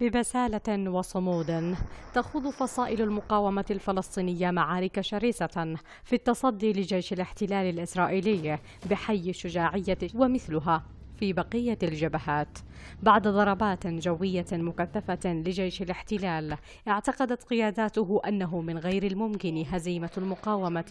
ببسالة وصمود تخوض فصائل المقاومة الفلسطينية معارك شرسة في التصدي لجيش الاحتلال الإسرائيلي بحي الشجاعية ومثلها في بقية الجبهات بعد ضربات جوية مكثفة لجيش الاحتلال اعتقدت قياداته أنه من غير الممكن هزيمة المقاومة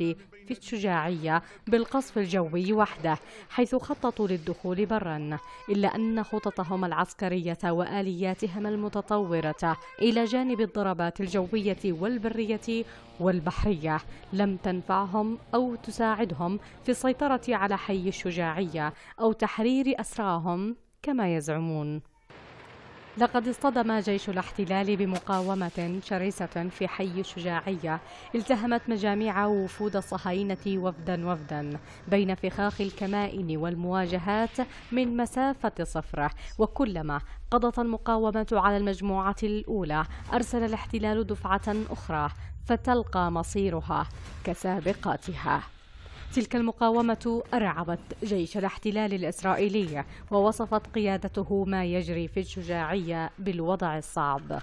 في الشجاعية بالقصف الجوي وحده حيث خططوا للدخول برا إلا أن خططهم العسكرية وآلياتهم المتطورة إلى جانب الضربات الجوية والبرية والبحرية لم تنفعهم أو تساعدهم في السيطرة على حي الشجاعية أو تحرير أسرى أسراهم كما يزعمون لقد اصطدم جيش الاحتلال بمقاومة شرسة في حي الشجاعية التهمت مجاميع وفود الصهاينة وفدا وفدا بين فخاخ الكمائن والمواجهات من مسافة صفرة وكلما قضت المقاومة على المجموعة الأولى أرسل الاحتلال دفعة أخرى فتلقى مصيرها كسابقاتها تلك المقاومة أرعبت جيش الاحتلال الإسرائيلي ووصفت قيادته ما يجري في الشجاعية بالوضع الصعب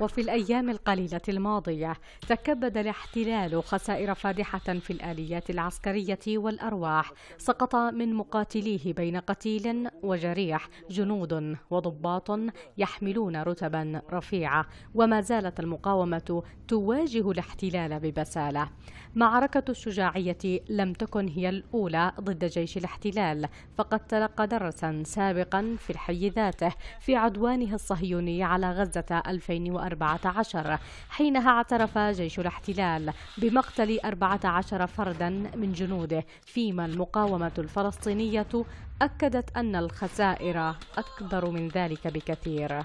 وفي الأيام القليلة الماضية تكبد الاحتلال خسائر فادحة في الآليات العسكرية والأرواح سقط من مقاتليه بين قتيل وجريح جنود وضباط يحملون رتبا رفيعة وما زالت المقاومة تواجه الاحتلال ببسالة معركة الشجاعية لم تكن هي الأولى ضد جيش الاحتلال فقد تلقى درسا سابقا في الحي ذاته في عدوانه الصهيوني على غزة 2001 2014 حينها اعترف جيش الاحتلال بمقتل 14 فردا من جنوده فيما المقاومة الفلسطينية أكدت أن الخسائر أكبر من ذلك بكثير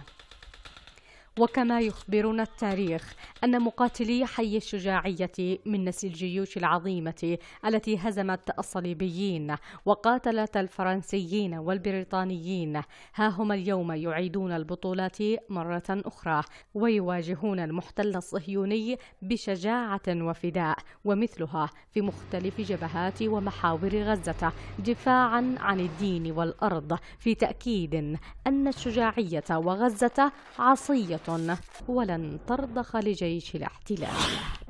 وكما يخبرنا التاريخ أن مقاتلي حي الشجاعية من نسل الجيوش العظيمة التي هزمت الصليبيين وقاتلت الفرنسيين والبريطانيين ها هم اليوم يعيدون البطولات مرة أخرى ويواجهون المحتل الصهيوني بشجاعة وفداء ومثلها في مختلف جبهات ومحاور غزة دفاعا عن الدين والأرض في تأكيد أن الشجاعية وغزة عصية هو لن ترضخ لجيش الاحتلال